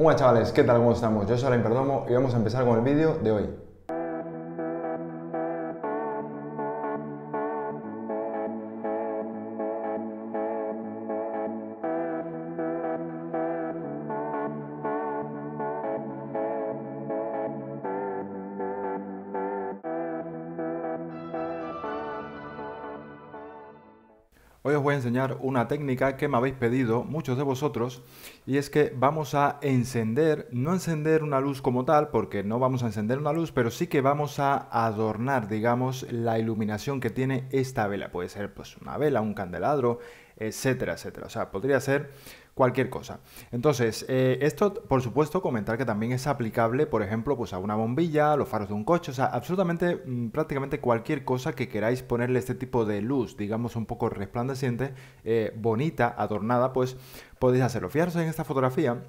Hola chavales, ¿qué tal? ¿Cómo estamos? Yo soy Alain Perdomo y vamos a empezar con el vídeo de hoy. Hoy os voy a enseñar una técnica que me habéis pedido muchos de vosotros y es que vamos a encender, no encender una luz como tal, porque no vamos a encender una luz, pero sí que vamos a adornar, digamos, la iluminación que tiene esta vela. Puede ser pues una vela, un candelabro, etcétera, etcétera. O sea, podría ser cualquier cosa. Entonces, eh, esto, por supuesto, comentar que también es aplicable, por ejemplo, pues a una bombilla, a los faros de un coche, o sea, absolutamente, mm, prácticamente cualquier cosa que queráis ponerle este tipo de luz, digamos, un poco resplandeciente, eh, bonita, adornada, pues podéis hacerlo. Fijaros en esta fotografía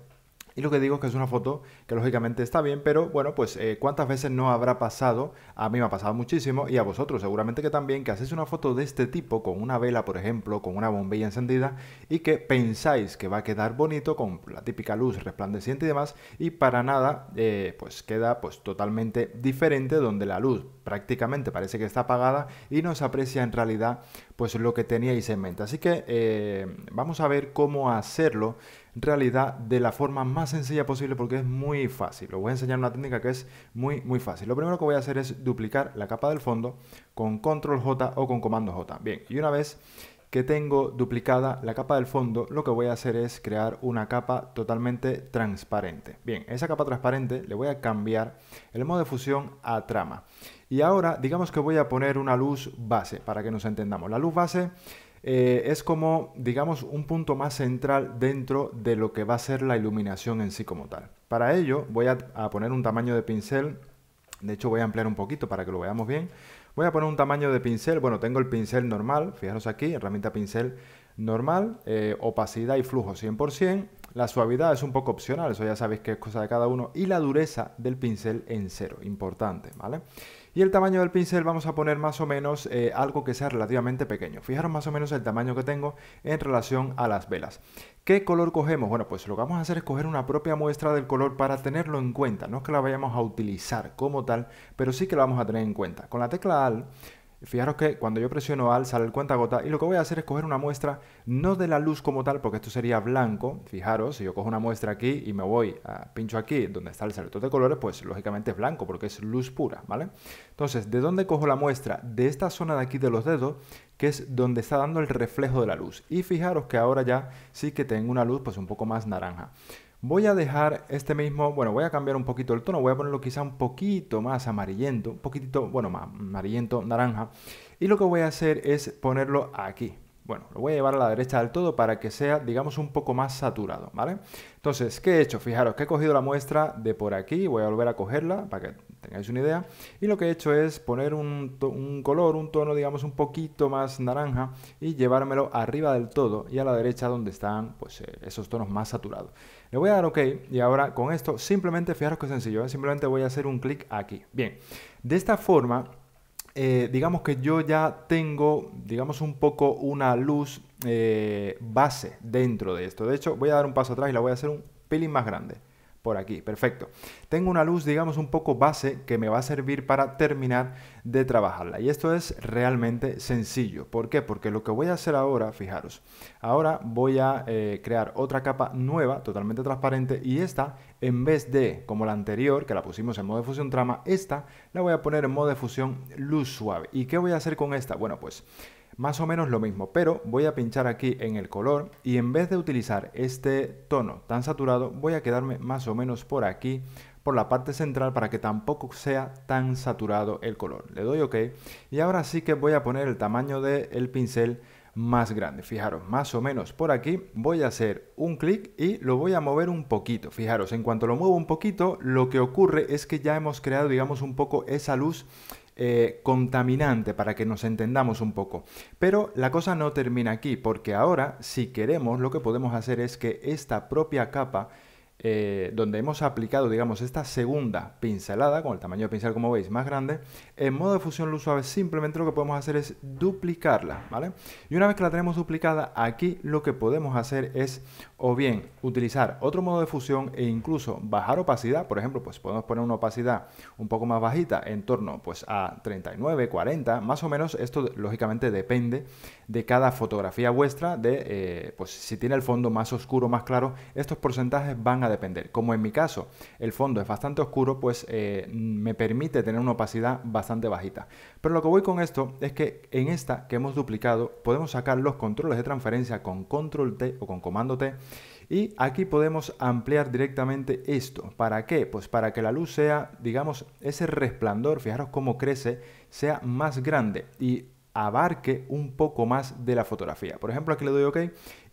y lo que digo es que es una foto que lógicamente está bien, pero bueno, pues eh, cuántas veces no habrá pasado, a mí me ha pasado muchísimo y a vosotros seguramente que también, que hacéis una foto de este tipo con una vela, por ejemplo, con una bombilla encendida y que pensáis que va a quedar bonito con la típica luz resplandeciente y demás y para nada, eh, pues queda pues totalmente diferente donde la luz prácticamente parece que está apagada y no se aprecia en realidad pues lo que teníais en mente. Así que eh, vamos a ver cómo hacerlo en realidad de la forma más sencilla posible porque es muy fácil. Os voy a enseñar una técnica que es muy muy fácil. Lo primero que voy a hacer es duplicar la capa del fondo con control J o con comando J. Bien, y una vez que tengo duplicada la capa del fondo, lo que voy a hacer es crear una capa totalmente transparente. Bien, esa capa transparente le voy a cambiar el modo de fusión a trama. Y ahora digamos que voy a poner una luz base para que nos entendamos. La luz base eh, es como, digamos, un punto más central dentro de lo que va a ser la iluminación en sí como tal. Para ello voy a, a poner un tamaño de pincel, de hecho voy a ampliar un poquito para que lo veamos bien, Voy a poner un tamaño de pincel. Bueno, tengo el pincel normal, fijaros aquí, herramienta pincel normal, eh, opacidad y flujo 100%. La suavidad es un poco opcional, eso ya sabéis que es cosa de cada uno. Y la dureza del pincel en cero, importante, ¿vale? vale y el tamaño del pincel vamos a poner más o menos eh, algo que sea relativamente pequeño. Fijaros más o menos el tamaño que tengo en relación a las velas. ¿Qué color cogemos? Bueno, pues lo que vamos a hacer es coger una propia muestra del color para tenerlo en cuenta. No es que la vayamos a utilizar como tal, pero sí que la vamos a tener en cuenta. Con la tecla AL Fijaros que cuando yo presiono AL sale el cuentagota y lo que voy a hacer es coger una muestra no de la luz como tal, porque esto sería blanco. Fijaros, si yo cojo una muestra aquí y me voy, a, pincho aquí donde está el salto de colores, pues lógicamente es blanco porque es luz pura, ¿vale? Entonces, ¿de dónde cojo la muestra? De esta zona de aquí de los dedos, que es donde está dando el reflejo de la luz. Y fijaros que ahora ya sí que tengo una luz pues un poco más naranja. Voy a dejar este mismo, bueno, voy a cambiar un poquito el tono, voy a ponerlo quizá un poquito más amarillento, un poquitito, bueno, más amarillento, naranja. Y lo que voy a hacer es ponerlo aquí, bueno, lo voy a llevar a la derecha del todo para que sea, digamos, un poco más saturado, ¿vale? Entonces, ¿qué he hecho? Fijaros que he cogido la muestra de por aquí, voy a volver a cogerla para que tengáis una idea, y lo que he hecho es poner un, color, un tono, digamos, un poquito más naranja y llevármelo arriba del todo y a la derecha donde están, pues, eh, esos tonos más saturados. Le voy a dar OK y ahora con esto simplemente, fijaros que sencillo, ¿eh? simplemente voy a hacer un clic aquí. Bien, de esta forma eh, digamos que yo ya tengo, digamos, un poco una luz eh, base dentro de esto. De hecho, voy a dar un paso atrás y la voy a hacer un pelín más grande por aquí, perfecto. Tengo una luz, digamos, un poco base que me va a servir para terminar de trabajarla. Y esto es realmente sencillo. ¿Por qué? Porque lo que voy a hacer ahora, fijaros, ahora voy a eh, crear otra capa nueva, totalmente transparente, y esta, en vez de como la anterior, que la pusimos en modo de fusión trama, esta la voy a poner en modo de fusión luz suave. ¿Y qué voy a hacer con esta? Bueno, pues más o menos lo mismo, pero voy a pinchar aquí en el color y en vez de utilizar este tono tan saturado, voy a quedarme más o menos por aquí, por la parte central para que tampoco sea tan saturado el color. Le doy OK y ahora sí que voy a poner el tamaño del pincel más grande. Fijaros, más o menos por aquí voy a hacer un clic y lo voy a mover un poquito. Fijaros, en cuanto lo muevo un poquito, lo que ocurre es que ya hemos creado, digamos, un poco esa luz eh, contaminante para que nos entendamos un poco. Pero la cosa no termina aquí, porque ahora, si queremos, lo que podemos hacer es que esta propia capa eh, donde hemos aplicado, digamos, esta segunda pincelada, con el tamaño de pincel, como veis, más grande, en modo de fusión luz suave simplemente lo que podemos hacer es duplicarla, ¿vale? Y una vez que la tenemos duplicada, aquí lo que podemos hacer es o bien utilizar otro modo de fusión e incluso bajar opacidad, por ejemplo, pues podemos poner una opacidad un poco más bajita, en torno pues a 39, 40, más o menos, esto lógicamente depende de cada fotografía vuestra, de eh, pues si tiene el fondo más oscuro, más claro, estos porcentajes van a depender. Como en mi caso, el fondo es bastante oscuro, pues eh, me permite tener una opacidad bastante bajita. Pero lo que voy con esto es que en esta que hemos duplicado, podemos sacar los controles de transferencia con control T o con comando T. Y aquí podemos ampliar directamente esto. ¿Para qué? Pues para que la luz sea, digamos, ese resplandor, fijaros cómo crece, sea más grande. Y abarque un poco más de la fotografía. Por ejemplo, aquí le doy OK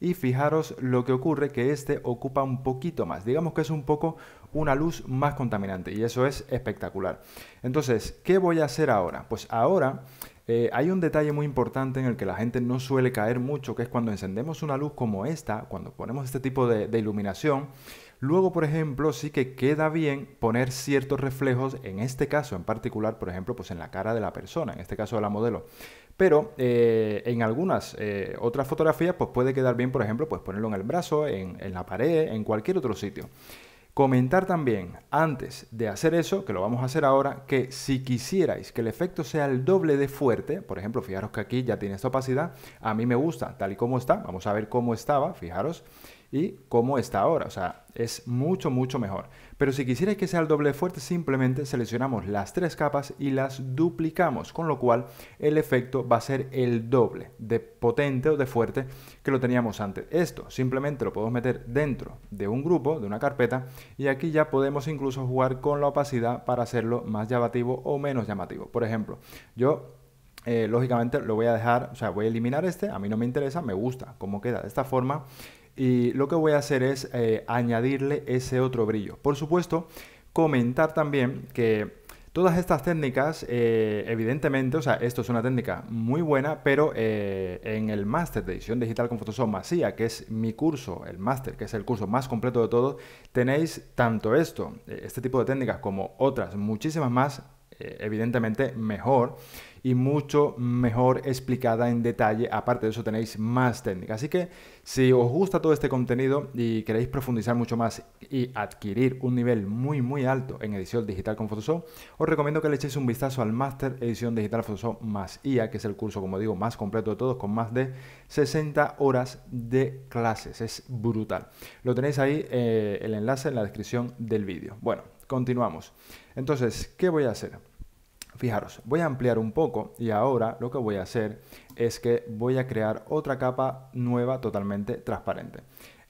y fijaros lo que ocurre, que este ocupa un poquito más. Digamos que es un poco una luz más contaminante y eso es espectacular. Entonces, ¿qué voy a hacer ahora? Pues ahora eh, hay un detalle muy importante en el que la gente no suele caer mucho, que es cuando encendemos una luz como esta, cuando ponemos este tipo de, de iluminación, Luego, por ejemplo, sí que queda bien poner ciertos reflejos, en este caso en particular, por ejemplo, pues en la cara de la persona, en este caso de la modelo. Pero eh, en algunas eh, otras fotografías, pues puede quedar bien, por ejemplo, pues ponerlo en el brazo, en, en la pared, en cualquier otro sitio. Comentar también, antes de hacer eso, que lo vamos a hacer ahora, que si quisierais que el efecto sea el doble de fuerte, por ejemplo, fijaros que aquí ya tiene esta opacidad, a mí me gusta tal y como está, vamos a ver cómo estaba, fijaros, y cómo está ahora. O sea, es mucho, mucho mejor. Pero si quisierais que sea el doble fuerte, simplemente seleccionamos las tres capas y las duplicamos, con lo cual el efecto va a ser el doble de potente o de fuerte que lo teníamos antes. Esto simplemente lo podemos meter dentro de un grupo, de una carpeta, y aquí ya podemos incluso jugar con la opacidad para hacerlo más llamativo o menos llamativo. Por ejemplo, yo eh, lógicamente lo voy a dejar, o sea, voy a eliminar este, a mí no me interesa, me gusta cómo queda de esta forma y lo que voy a hacer es eh, añadirle ese otro brillo. Por supuesto, comentar también que todas estas técnicas, eh, evidentemente, o sea, esto es una técnica muy buena, pero eh, en el máster de edición digital con Photoshop Masía, que es mi curso, el máster, que es el curso más completo de todos, tenéis tanto esto, este tipo de técnicas, como otras muchísimas más, evidentemente mejor y mucho mejor explicada en detalle. Aparte de eso tenéis más técnica. Así que si os gusta todo este contenido y queréis profundizar mucho más y adquirir un nivel muy muy alto en edición digital con Photoshop, os recomiendo que le echéis un vistazo al master Edición Digital Photoshop más IA, que es el curso, como digo, más completo de todos, con más de 60 horas de clases. Es brutal. Lo tenéis ahí eh, el enlace en la descripción del vídeo. Bueno, continuamos. Entonces, ¿qué voy a hacer? Fijaros, voy a ampliar un poco y ahora lo que voy a hacer es que voy a crear otra capa nueva totalmente transparente.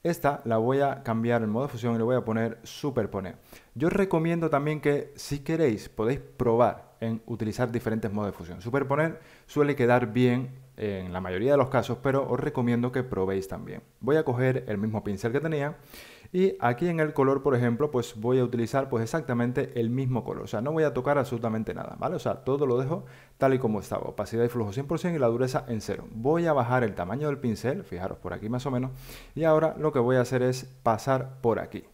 Esta la voy a cambiar en modo fusión y le voy a poner superponer. Yo os recomiendo también que si queréis podéis probar en utilizar diferentes modos de fusión. Superponer suele quedar bien en la mayoría de los casos, pero os recomiendo que probéis también. Voy a coger el mismo pincel que tenía y aquí en el color, por ejemplo, pues voy a utilizar pues exactamente el mismo color. O sea, no voy a tocar absolutamente nada, ¿vale? O sea, todo lo dejo tal y como estaba. Opacidad y flujo 100% y la dureza en cero Voy a bajar el tamaño del pincel, fijaros por aquí más o menos. Y ahora lo que voy a hacer es pasar por aquí.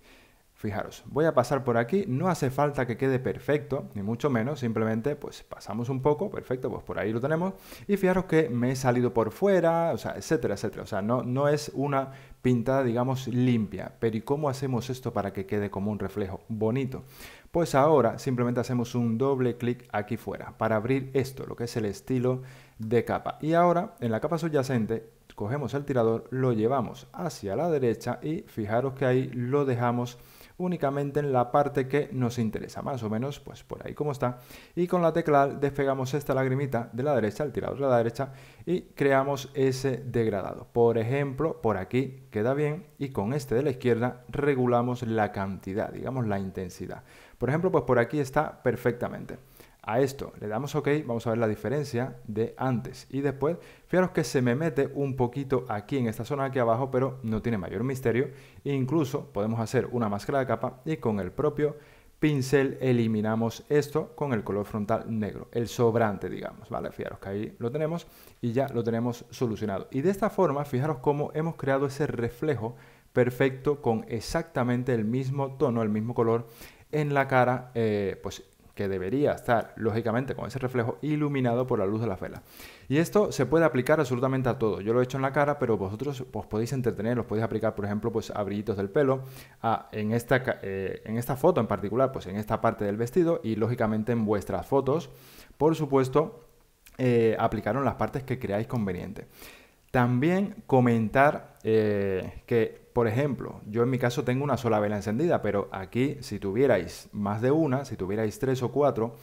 Fijaros, voy a pasar por aquí, no hace falta que quede perfecto, ni mucho menos, simplemente pues pasamos un poco, perfecto, pues por ahí lo tenemos, y fijaros que me he salido por fuera, o sea, etcétera, etcétera, o sea, no, no es una pintada, digamos, limpia, pero ¿y cómo hacemos esto para que quede como un reflejo bonito? Pues ahora simplemente hacemos un doble clic aquí fuera para abrir esto, lo que es el estilo de capa. Y ahora en la capa subyacente cogemos el tirador, lo llevamos hacia la derecha y fijaros que ahí lo dejamos únicamente en la parte que nos interesa, más o menos pues por ahí como está. Y con la tecla despegamos esta lagrimita de la derecha, el tirador de la derecha, y creamos ese degradado. Por ejemplo, por aquí queda bien y con este de la izquierda regulamos la cantidad, digamos la intensidad. Por ejemplo, pues por aquí está perfectamente a esto. Le damos OK, vamos a ver la diferencia de antes y después. Fijaros que se me mete un poquito aquí en esta zona aquí abajo, pero no tiene mayor misterio. incluso podemos hacer una máscara de capa y con el propio pincel eliminamos esto con el color frontal negro, el sobrante, digamos, ¿vale? Fijaros que ahí lo tenemos y ya lo tenemos solucionado. Y de esta forma, fijaros cómo hemos creado ese reflejo perfecto con exactamente el mismo tono, el mismo color en la cara, eh, pues que debería estar, lógicamente, con ese reflejo iluminado por la luz de la vela Y esto se puede aplicar absolutamente a todo. Yo lo he hecho en la cara, pero vosotros os podéis entretener, los podéis aplicar, por ejemplo, pues a brillitos del pelo, en, esta, eh, en esta foto en particular, pues en esta parte del vestido y, lógicamente, en vuestras fotos, por supuesto, eh, aplicaron las partes que creáis conveniente. También comentar eh, que, por ejemplo, yo en mi caso tengo una sola vela encendida, pero aquí si tuvierais más de una, si tuvierais tres o cuatro,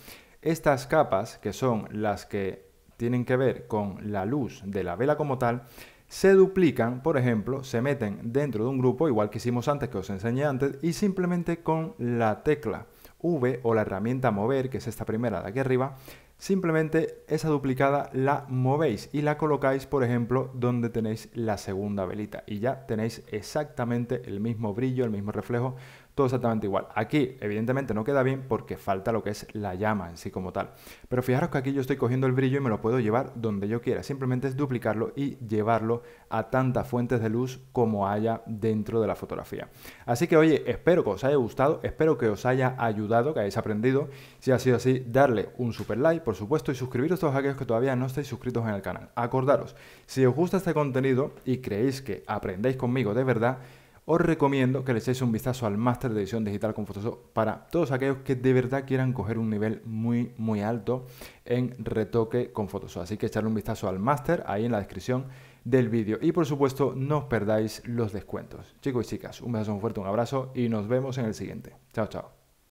estas capas, que son las que tienen que ver con la luz de la vela como tal, se duplican, por ejemplo, se meten dentro de un grupo, igual que hicimos antes, que os enseñé antes, y simplemente con la tecla V o la herramienta mover, que es esta primera de aquí arriba, simplemente esa duplicada la movéis y la colocáis, por ejemplo, donde tenéis la segunda velita y ya tenéis exactamente el mismo brillo, el mismo reflejo todo exactamente igual. Aquí, evidentemente, no queda bien porque falta lo que es la llama en sí como tal. Pero fijaros que aquí yo estoy cogiendo el brillo y me lo puedo llevar donde yo quiera. Simplemente es duplicarlo y llevarlo a tantas fuentes de luz como haya dentro de la fotografía. Así que, oye, espero que os haya gustado, espero que os haya ayudado, que hayáis aprendido. Si ha sido así, darle un super like, por supuesto, y suscribiros a todos aquellos que todavía no estáis suscritos en el canal. Acordaros, si os gusta este contenido y creéis que aprendéis conmigo de verdad, os recomiendo que le echéis un vistazo al máster de edición digital con Photoshop para todos aquellos que de verdad quieran coger un nivel muy, muy alto en retoque con Photoshop. Así que echarle un vistazo al máster ahí en la descripción del vídeo. Y por supuesto, no os perdáis los descuentos. Chicos y chicas, un beso muy fuerte, un abrazo y nos vemos en el siguiente. Chao, chao.